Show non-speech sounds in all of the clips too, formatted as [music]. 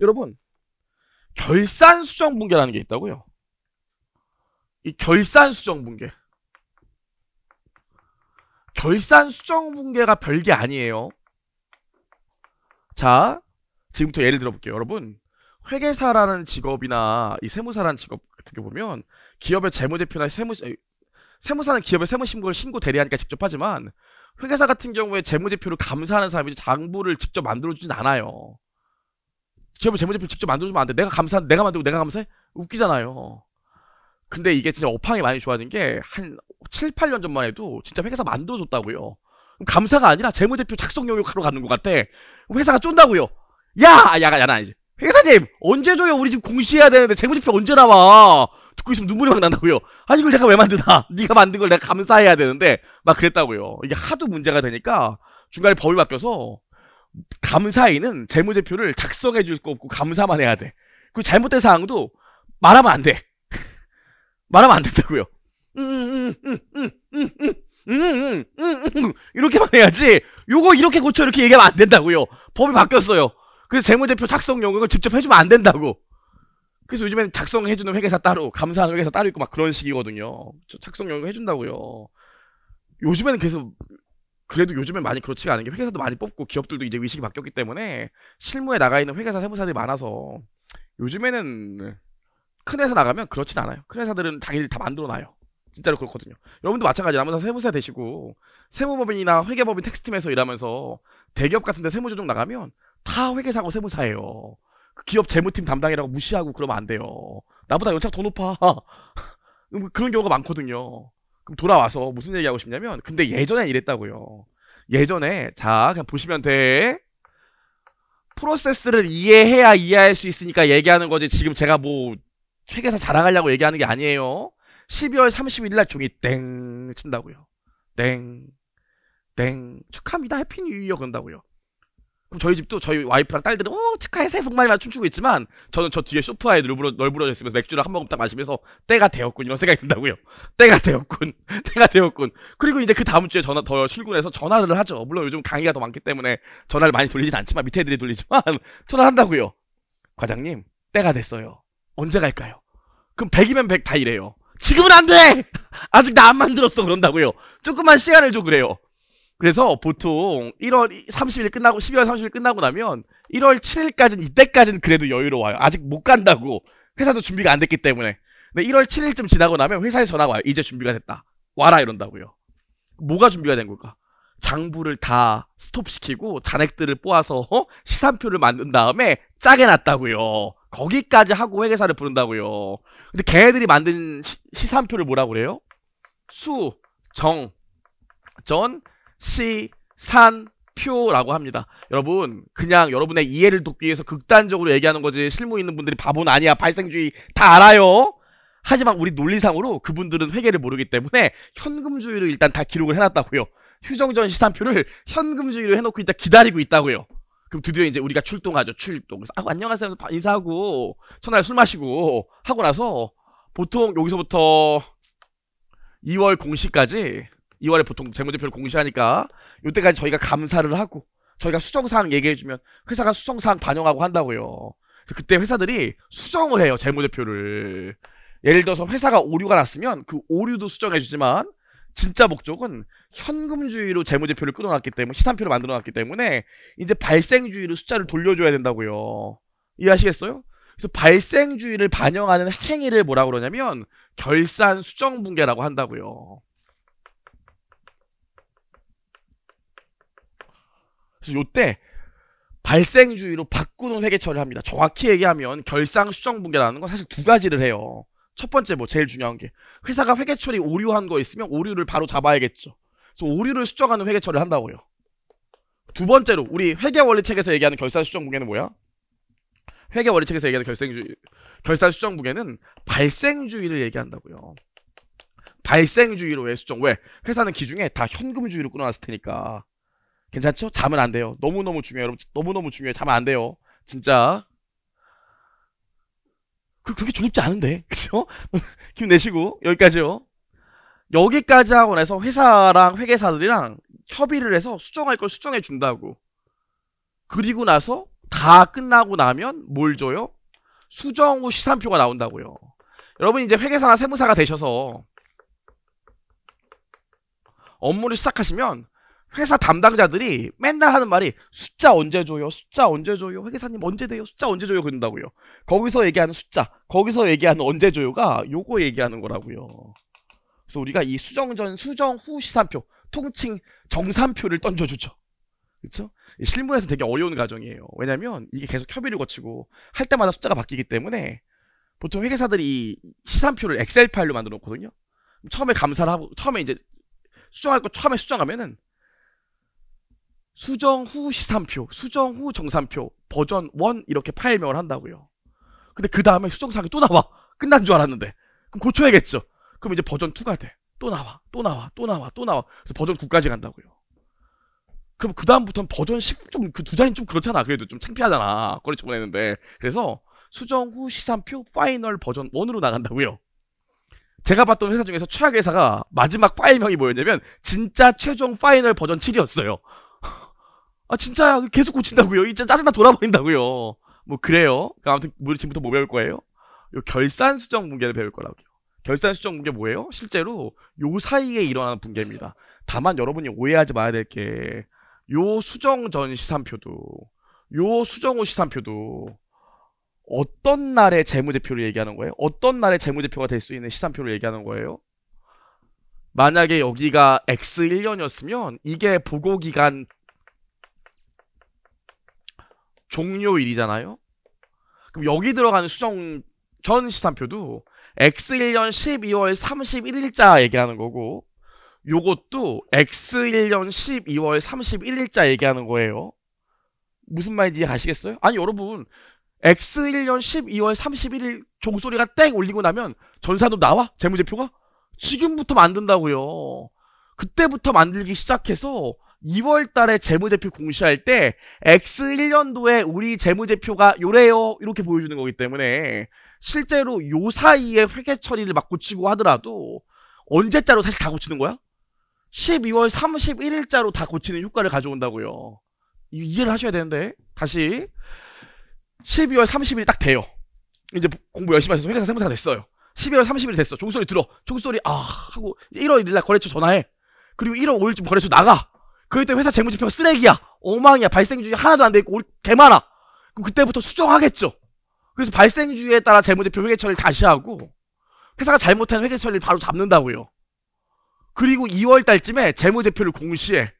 여러분 결산 수정 붕괴라는 게 있다고요. 이 결산 수정 붕괴. 결산 수정 붕괴가 별게 아니에요. 자, 지금부터 예를 들어 볼게요, 여러분. 회계사라는 직업이나 이 세무사라는 직업 같은 게 보면 기업의 재무제표나 세무 세무사는 기업의 세무 신고를 신고 대리하니까 직접 하지만 회계사 같은 경우에 재무제표를 감사하는 사람이 장부를 직접 만들어 주진 않아요. 기업의 재무제표 직접 만들어주면 안 돼. 내가 감사, 내가 만들고 내가 감사해? 웃기잖아요. 근데 이게 진짜 업황이 많이 좋아진 게 한 7, 8년 전만 해도 진짜 회사 만들어줬다고요. 감사가 아니라 재무제표 작성 용역하러 가는 것 같아. 회사가 쫀다고요. 야! 야가 야는 아니지. 회사님! 언제 줘요? 우리 지금 공시해야 되는데 재무제표 언제 나와? 듣고 있으면 눈물이 막 난다고요. 아니 이걸 내가 왜 만드나? [laughs] 네가 만든 걸 내가 감사해야 되는데 막 그랬다고요. 이게 하도 문제가 되니까 중간에 법이 바뀌어서 감사인은 재무제표를 작성해 줄거 없고 감사만 해야 돼. 그리고 잘못된 사항도 말하면 안 돼. 말하면 안 된다고요. 이렇게만 해야지. 요거 이렇게 고쳐 이렇게 얘기하면 안 된다고요. 법이 바뀌었어요. 그래서 재무제표 작성 영역을 직접 해주면 안 된다고. 그래서 요즘에는 작성해주는 회계사 따로, 감사하는 회계사 따로 있고 막 그런 식이거든요. 작성 영역 해준다고요. 요즘에는 계속 그래도 요즘엔 많이 그렇지가 않은 게 회계사도 많이 뽑고 기업들도 이제 의식이 바뀌었기 때문에 실무에 나가 있는 회계사 세무사들이 많아서 요즘에는 큰 회사 나가면 그렇진 않아요. 큰 회사들은 자기들 다 만들어놔요. 진짜로 그렇거든요. 여러분도 마찬가지 남은 사 세무사 되시고 세무법인이나 회계법인 텍스팀에서 일하면서 대기업 같은데 세무조정 나가면 다 회계사고 세무사예요. 그 기업 재무팀 담당이라고 무시하고 그러면 안 돼요. 나보다 연차가 더 높아. [laughs] 음, 그런 경우가 많거든요. 그럼 돌아와서 무슨 얘기하고 싶냐면 근데 예전에 이랬다고요. 예전에 자 그냥 보시면 돼. 프로세스를 이해해야 이해할 수 있으니까 얘기하는 거지 지금 제가 뭐 회계사 자랑하려고 얘기하는 게 아니에요. 12월 31일 날 종이 땡 친다고요. 땡. 땡. 축하합니다. 해피 뉴 이어 그런다고요. 그럼 저희 집도 저희 와이프랑 딸들은 오 어, 축하해 새해 복 많이 받아 춤추고 있지만 저는 저 뒤에 소파에 널브러, 널브러져 있으면서 맥주를 한 모금 딱 마시면서 때가 되었군 이런 생각이 든다고요 [laughs] 때가 되었군 [laughs] 때가 되었군 그리고 이제 그 다음 주에 전화 더 출근해서 전화를 하죠 물론 요즘 강의가 더 많기 때문에 전화를 많이 돌리진 않지만 밑에 애들이 돌리지만 [laughs] 전화를 한다고요 과장님 때가 됐어요 언제 갈까요 그럼 100이면 100 다 이래요 지금은 안 돼! 아직 나 안 만들었어 그런다고요. 조금만 시간을 줘 그래요. 그래서 보통 1월 30일 끝나고 12월 30일 끝나고 나면 1월 7일까지는 이때까지는 그래도 여유로워요. 아직 못 간다고 회사도 준비가 안 됐기 때문에. 근데 1월 7일쯤 지나고 나면 회사에 전화가 와요. 이제 준비가 됐다. 와라 이런다고요. 뭐가 준비가 된 걸까? 장부를 다 스톱시키고 잔액들을 뽑아서 어? 시산표를 만든 다음에 짜게 놨다고요. 거기까지 하고 회계사를 부른다고요. 근데 걔네들이 만든 시, 산표를 뭐라 그래요? 수, 정, 전, 시, 산, 표라고 합니다. 여러분 그냥 여러분의 이해를 돕기 위해서 극단적으로 얘기하는 거지 실무 있는 분들이 바보는 아니야 발생주의 다 알아요. 하지만 우리 논리상으로 그분들은 회계를 모르기 때문에 현금주의로 일단 다 기록을 해놨다고요. 휴정전 시산표를 현금주의로 해놓고 일단 기다리고 있다고요. 그럼 드디어 이제 우리가 출동하죠. 출동. 아, 안녕하세요. 인사하고 첫날 술 마시고 하고 나서 보통 여기서부터 2월 공시까지 2월에 보통 재무제표를 공시하니까 이때까지 저희가 감사를 하고 저희가 수정사항 얘기해주면 회사가 수정사항 반영하고 한다고요. 그때 회사들이 수정을 해요 재무제표를. 예를 들어서 회사가 오류가 났으면 그 오류도 수정해주지만 진짜 목적은 현금주의로 재무제표를 끌어놨기 때문에 시산표를 만들어놨기 때문에 이제 발생주의로 숫자를 돌려줘야 된다고요. 이해하시겠어요? 그래서 발생주의를 반영하는 행위를 뭐라 고 그러냐면 결산 수정 붕괴라고 한다고요. 콘텐츠 요때 발생주의로 바꾸는 회계 처리를 합니다. 정확히 얘기하면 결상 수정 붕괴라는 건 사실 두 가지를 해요. 첫 번째 뭐 제일 중요한 게 회사가 회계 처리 오류한 거 있으면 오류를 바로 잡아야겠죠. 그래서 오류를 수정하는 회계 처리를 한다고요. 두 번째로 우리 회계 원리책에서 얘기하는 결산 수정 붕괴는 뭐야? 회계 원리책에서 얘기하는 결생주 결산 수정 붕괴는 발생주의를 얘기한다고요. 발생주의로 왜 수정? 왜? 회사는 기중에 다 현금주의로 끊어놨을 테니까. 괜찮죠? 잠은 안 돼요. 너무너무 중요해요. 여러분. 너무너무 중요해요. 잠면안 돼요. 진짜. 그, 그렇게 두렵지 않은데. [laughs] 그죠? [laughs] 힘내시고. 여기까지요. 여기까지 하고 나서 회사랑 회계사들이랑 협의를 해서 수정할 걸 수정해 준다고. 그리고 나서 다 끝나고 나면 뭘 줘요? 수정 후 시산표가 나온다고요. 여러분 이제 회계사나 세무사가 되셔서 업무를 시작하시면 회사 담당자들이 맨날 하는 말이 숫자 언제 줘요? 숫자 언제 줘요? 회계사님 언제 돼요? 숫자 언제 줘요? 그런다고요. 거기서 얘기하는 숫자, 거기서 얘기하는 언제 줘요가 요거 얘기하는 거라고요. 그래서 우리가 이 수정 전, 수정 후 시산표, 통칭 정산표를 던져주죠. 그쵸 실무에서 되게 어려운 과정이에요. 왜냐면 이게 계속 협의를 거치고 할 때마다 숫자가 바뀌기 때문에 보통 회계사들이 시산표를 엑셀 파일로 만들어 놓거든요. 처음에 감사를 하고 처음에 이제 수정할 거 처음에 수정하면은 수정 후 시산표, 수정 후 정산표, 버전 1 이렇게 파일명을 한다고요. 근데 그 다음에 수정사항이 또 나와. 끝난 줄 알았는데. 그럼 고쳐야겠죠. 그럼 이제 버전 2가 돼. 또 나와, 또 나와, 또 나와, 또 나와. 그래서 버전 9까지 간다고요. 그럼 그 다음부터는 버전 10 좀 그 두 자리는 좀 그렇잖아. 그래도 좀 창피하잖아. 거리 쳐보내는데. 그래서 수정 후 시산표 파이널 버전 1으로 나간다고요. 제가 봤던 회사 중에서 최악 회사가 마지막 파일명이 뭐였냐면 진짜 최종 파이널 버전 7이었어요. 아 진짜야 계속 고친다고요 이제 짜증나 돌아버린다고요 뭐 그래요 아무튼 우리 지금부터 뭐 배울 거예요 요 결산 수정 붕괴를 배울 거라고요 결산 수정 붕괴 뭐예요 실제로 요 사이에 일어나는 붕괴입니다 다만 여러분이 오해하지 말아야 될 게 요 수정 전 시산표도 요 수정 후 시산표도 어떤 날의 재무제표를 얘기하는 거예요 어떤 날의 재무제표가 될 수 있는 시산표를 얘기하는 거예요 만약에 여기가 X1년이었으면 이게 보고기간 종료일이잖아요. 그럼 여기 들어가는 수정 전 시산표도 X1년 12월 31일자 얘기하는 거고 요것도 X1년 12월 31일자 얘기하는 거예요. 무슨 말인지 아시겠어요? 아니 여러분 X1년 12월 31일 종소리가 땡 올리고 나면 전사도 나와? 재무제표가? 지금부터 만든다고요. 그때부터 만들기 시작해서 2월 달에 재무제표 공시할 때 X1년도에 우리 재무제표가 요래요 이렇게 보여주는 거기 때문에 실제로 요 사이에 회계 처리를 막 고치고 하더라도 언제자로 사실 다 고치는 거야? 12월 31일자로 다 고치는 효과를 가져온다고요. 이해를 하셔야 되는데 다시 12월 30일이 딱 돼요. 이제 공부 열심히 하셔서 회계사 세무사 가 됐어요. 12월 30일이 됐어. 종소리 들어. 종소리 아 하고 1월 1일 날 거래처 전화해. 그리고 1월 5일쯤 거래처 나가. 그때 회사 재무제표가 쓰레기야. 엉망이야. 발생주의 하나도 안 돼 있고 개많아. 그럼 그때부터 수정하겠죠. 그래서 발생주의에 따라 재무제표 회계 처리를 다시 하고 회사가 잘못한 회계 처리를 바로 잡는다고요. 그리고 2월 달쯤에 재무제표를 공시해.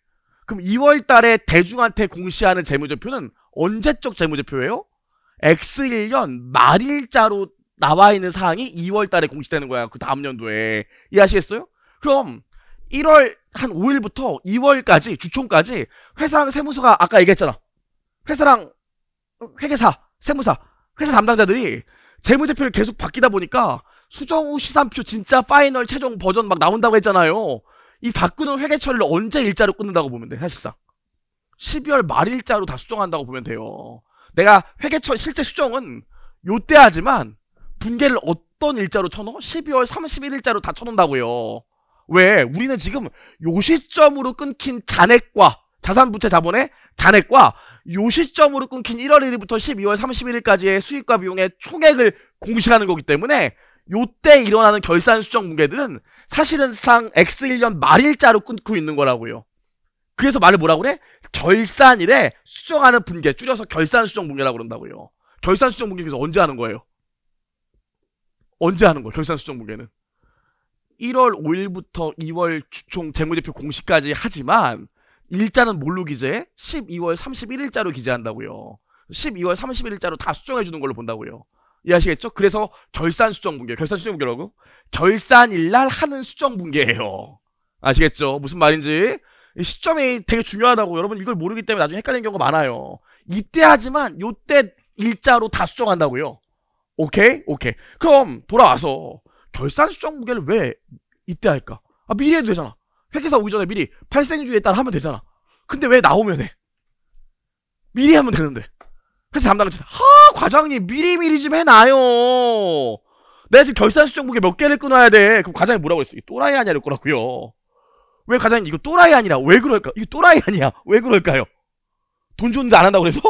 그럼 2월 달에 대중한테 공시하는 재무제표는 언제적 재무제표예요? X1년 말일자로 나와 있는 사항이 2월 달에 공시되는 거야. 그 다음 연도에. 이해하시겠어요? 그럼 1월 한 5일부터 2월까지 주총까지 회사랑 세무서가 아까 얘기했잖아. 회사랑 회계사, 세무사, 회사 담당자들이 재무제표를 계속 바뀌다 보니까 수정후 시산표 진짜 파이널 최종 버전 막 나온다고 했잖아요. 이 바꾸는 회계처리를 언제 일자로 끊는다고 보면 돼 사실상 12월 말 일자로 다 수정한다고 보면 돼요. 내가 회계처 실제 수정은 요 때 하지만 분계를 어떤 일자로 쳐놓어? 12월 31일자로 다 쳐놓는다고요. 왜 우리는 지금 요 시점으로 끊긴 잔액과 자산부채 자본의 잔액과 요 시점으로 끊긴 1월 1일부터 12월 31일까지의 수익과 비용의 총액을 공시하는 거기 때문에 요 때 일어나는 결산 수정 뭉개들은 사실은상 X1년 말일자로 끊고 있는 거라고요. 그래서 말을 뭐라고 그래? 결산일에 수정하는 분개 줄여서 결산 수정 뭉개라고 그런다고요. 결산 수정 뭉개 그래서 언제 하는 거예요? 언제 하는 거예요? 결산 수정 뭉개는? 1월 5일부터 2월 주총 재무제표 공시까지 하지만 일자는 뭘로 기재해? 12월 31일자로 기재한다고요. 12월 31일자로 다 수정해 주는 걸로 본다고요. 이해하시겠죠? 그래서 결산 수정 분계. 결산 수정 분계라고? 결산일 날 하는 수정 분계예요. 아시겠죠? 무슨 말인지? 시점이 되게 중요하다고 여러분 이걸 모르기 때문에 나중에 헷갈리는 경우가 많아요. 이때 하지만 요때 일자로 다 수정한다고요. 오케이? 오케이. 그럼 돌아와서 결산 수정 무게를 왜 이때 할까? 아, 미리 해도 되잖아. 회계사 오기 전에 미리 발생주의에 따라 하면 되잖아. 근데 왜 나오면 해? 미리 하면 되는데. 회사 담당자하 과장님 미리미리 좀 해놔요. 내가 지금 결산 수정 무게 몇 개를 끊어야 돼. 그럼 과장이 뭐라고 했어? 이 또라이 아니야 이럴 거라고요. 왜 과장님 이거 또라이 아니라 왜 그럴까? 이거 또라이 아니야. 왜 그럴까요? 돈 줬는데 안 한다고 그래서?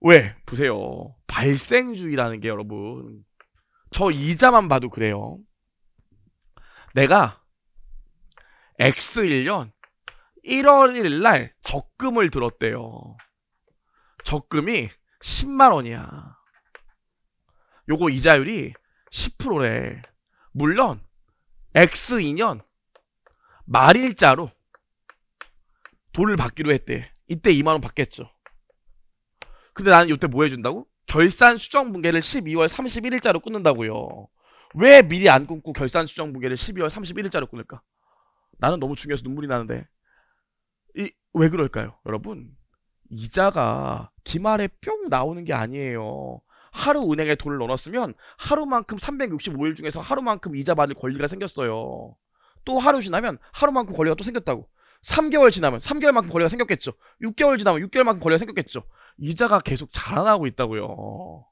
왜? 보세요. 발생주의라는 게 여러분 저 이자만 봐도 그래요. 내가 X1년 1월 1일 날 적금을 들었대요. 적금이 10만 원이야. 요거 이자율이 10%래. 물론 X2년 말일자로 돈을 받기로 했대. 이때 2만 원 받겠죠. 근데 나는 이때 뭐 해준다고? 결산 수정 분계를 12월 31일자로 끊는다고요. 왜 미리 안 끊고 결산 수정 분계를 12월 31일자로 끊을까? 나는 너무 중요해서 눈물이 나는데. 이, 왜 그럴까요? 여러분, 이자가 기말에 뿅 나오는 게 아니에요. 하루 은행에 돈을 넣었으면 하루만큼 365일 중에서 하루만큼 이자 받을 권리가 생겼어요. 또 하루 지나면 하루만큼 권리가 또 생겼다고. 3개월 지나면 3개월만큼 권리가 생겼겠죠. 6개월 지나면 6개월만큼 권리가 생겼겠죠. 이자가 계속 자라나고 있다고요.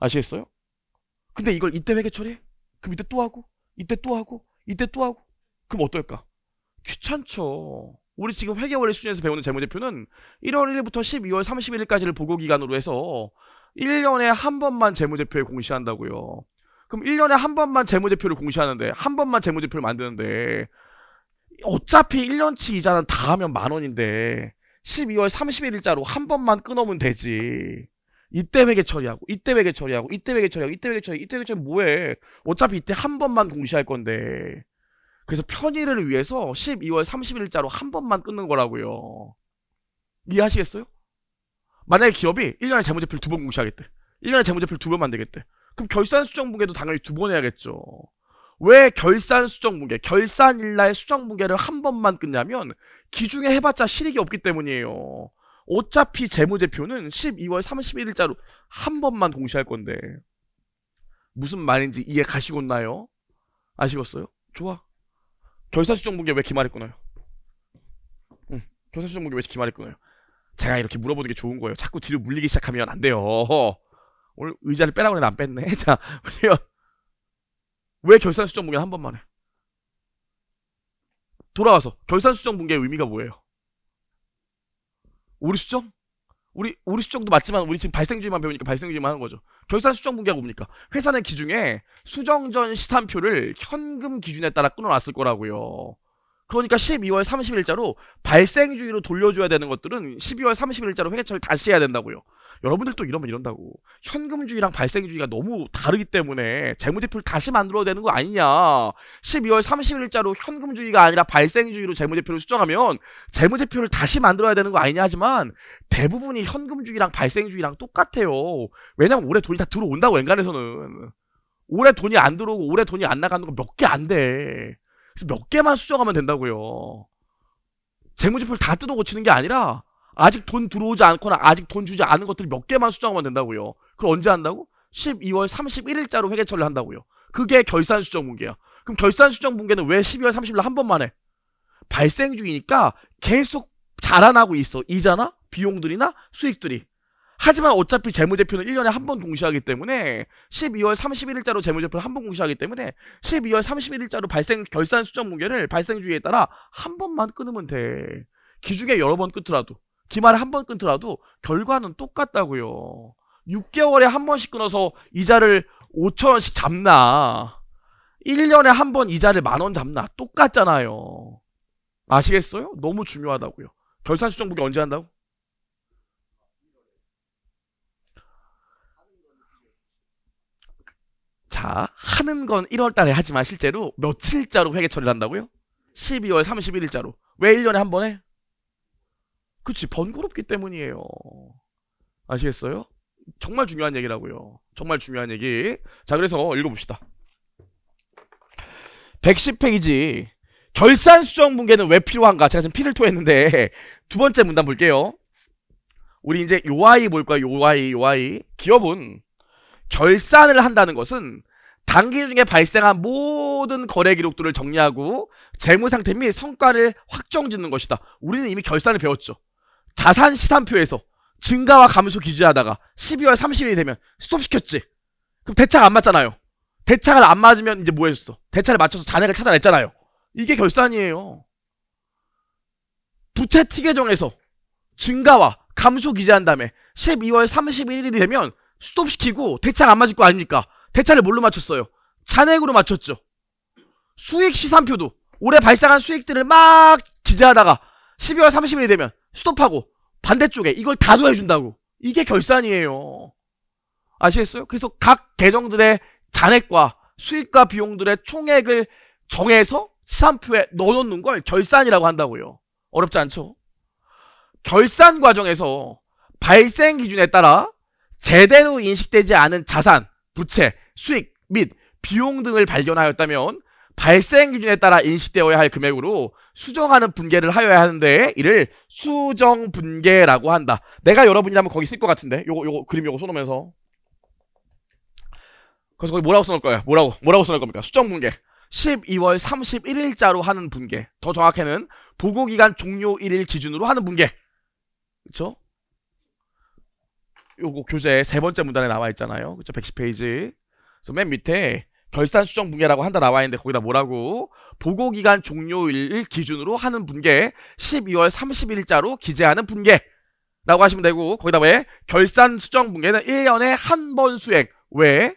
아시겠어요? 근데 이걸 이때 회계 처리해? 그럼 이때 또 하고 이때 또 하고 이때 또 하고 그럼 어떨까? 귀찮죠. 우리 지금 회계원리 수준에서 배우는 재무제표는 1월 1일부터 12월 31일까지를 보고기간으로 해서 1년에 한 번만 재무제표를 공시한다고요. 그럼 1년에 한 번만 재무제표를 공시하는데 한 번만 재무제표를 만드는데 어차피 1년치 이자는 다 하면 만 원인데 12월 31일자로 한 번만 끊어면 되지. 이때 회계 처리하고 이때 회계 처리하고 이때 회계 처리하고 이때 회계 처리 이때 회계 처리 뭐해? 어차피 이때 한 번만 공시할 건데. 그래서 편의를 위해서 12월 3 1일자로한 번만 끊는 거라고요. 이해하시겠어요? 만약에 기업이 1년에 재무제표를 두 번 공시하겠대. 1년에 재무제표를 두 번 만들겠대. 그럼 결산 수정 분계도 당연히 두 번 해야겠죠. 왜 결산 수정 분계, 결산일날 수정 분계를 한 번만 끊냐면 기중에 해봤자 실익이 없기 때문이에요. 어차피 재무제표는 12월 31일자로 한 번만 공시할 건데 무슨 말인지 이해 가시겠나요? 아시겠어요? 좋아. 결사수정분기 왜 기말했구나요? 응. 결사수정분기 왜 기말했구나요? 제가 이렇게 물어보는 게 좋은 거예요. 자꾸 뒤로 물리기 시작하면 안 돼요. 오늘 의자를 빼라고 했는데 안 뺐네. [laughs] 자, 그러면 왜 결산수정분기 한 번만 해? 돌아와서 결산 수정 붕괴의 의미가 뭐예요? 우리 수정? 우리 우리 수정도 맞지만 우리 지금 발생주의만 배우니까 발생주의만 하는 거죠. 결산 수정 붕괴가 뭡니까? 회사는 기중에 수정 전 시산표를 현금 기준에 따라 끊어놨을 거라고요. 그러니까 12월 30일자로 발생주의로 돌려줘야 되는 것들은 12월 30일자로 회계처리 다시 해야 된다고요. 여러분들도 이러면 이런다고 현금주의랑 발생주의가 너무 다르기 때문에 재무제표를 다시 만들어야 되는 거 아니냐 12월 30일자로 현금주의가 아니라 발생주의로 재무제표를 수정하면 재무제표를 다시 만들어야 되는 거 아니냐 하지만 대부분이 현금주의랑 발생주의랑 똑같아요 왜냐면 올해 돈이 다 들어온다고 웬간에서는 올해 돈이 안 들어오고 올해 돈이 안 나가는 거 몇 개 안돼 그래서 몇 개만 수정하면 된다고요 재무제표를 다 뜯어 고치는 게 아니라 아직 돈 들어오지 않거나 아직 돈 주지 않은 것들 몇 개만 수정하면 된다고요. 그걸 언제 한다고? 12월 31일자로 회계처리를 한다고요. 그게 결산 수정 분계야 그럼 결산 수정 분계는왜 12월 30일 한 번만 해? 발생 중이니까 계속 자라나고 있어. 이자나 비용들이나 수익들이. 하지만 어차피 재무제표는 1년에 한 번 공시하기 때문에 12월 31일자로 재무제표를 한 번 공시하기 때문에 12월 31일자로 발생 결산 수정 붕괴를 발생 주의에 따라 한 번만 끊으면 돼. 기중에 여러 번 끊더라도. 기말에 한 번 끊더라도 결과는 똑같다고요. 6개월에 한 번씩 끊어서 이자를 5천원씩 잡나 1년에 한 번 이자를 만원 잡나 똑같잖아요. 아시겠어요? 너무 중요하다고요. 결산 수정 부기 언제 한다고? 자, 하는 건 1월 달에 하지만 실제로 며칠자로 회계 처리를 한다고요? 12월 31일자로. 왜 1년에 한번 해? 그치 번거롭기 때문이에요. 아시겠어요? 정말 중요한 얘기라고요. 정말 중요한 얘기. 자 그래서 읽어봅시다. 110페이지 결산 수정 붕괴는 왜 필요한가? 제가 지금 피를 토했는데 [laughs] 두 번째 문단 볼게요. 우리 이제 요아이 볼까요? 요아이 요아이 기업은 결산을 한다는 것은 단기 중에 발생한 모든 거래 기록들을 정리하고 재무 상태 및 성과를 확정 짓는 것이다. 우리는 이미 결산을 배웠죠. 자산 시산표에서 증가와 감소 기준하다가 12월 30일이 되면 스톱시켰지. 그럼 대차가 안 맞잖아요. 대차가 안 맞으면 이제 뭐 해줬어? 대차를 맞춰서 잔액을 찾아냈잖아요. 이게 결산이에요. 부채 특계정에서 증가와 감소 기재한 다음에 12월 31일이 되면 스톱시키고 대차가 안 맞을 거 아닙니까? 대차를 뭘로 맞췄어요? 잔액으로 맞췄죠. 수익 시산표도 올해 발생한 수익들을 막 기재하다가 12월 30일이 되면 스톱하고 반대쪽에 이걸 다도해 준다고. 이게 결산이에요. 아시겠어요? 그래서 각 계정들의 잔액과 수익과 비용들의 총액을 정해서 시산표에 넣어놓는 걸 결산이라고 한다고요. 어렵지 않죠? 결산 과정에서 발생 기준에 따라 제대로 인식되지 않은 자산, 부채, 수익 및 비용 등을 발견하였다면 발생 기준에 따라 인식되어야 할 금액으로 수정하는 분계를 하여야 하는데 이를 수정 분계라고 한다. 내가 여러분이라면 거기 쓸 것 같은데. 요거 요거 그림 요거 써놓으면서 그래서 거기 뭐라고 써놓을 거예요? 뭐라고 뭐라고 써놓을 겁니까? 수정 분계. 12월 31일자로 하는 분계. 더 정확히는 보고 기간 종료 1일 기준으로 하는 분계. 그렇죠? 요거 교재 세 번째 문단에 나와 있잖아요. 그렇 110페이지. 그래서 맨 밑에 결산 수정 붕괴라고 한다 나와 있는데 거기다 뭐라고 보고 기간 종료일 기준으로 하는 붕괴 12월 30일자로 기재하는 붕괴라고 하시면 되고 거기다 왜 결산 수정 붕괴는 1년에 한 번 수행 왜?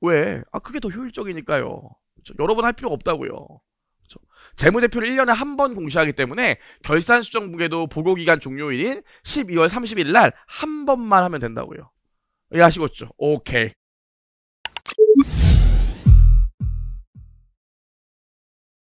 왜? 아 그게 더 효율적이니까요 그렇죠? 여러 분할 필요가 없다고요 그렇죠? 재무제표를 1년에 한 번 공시하기 때문에 결산 수정 붕괴도 보고기간 종료일인 12월 30일 날 한 번만 하면 된다고요 이해하시겠죠? 오케이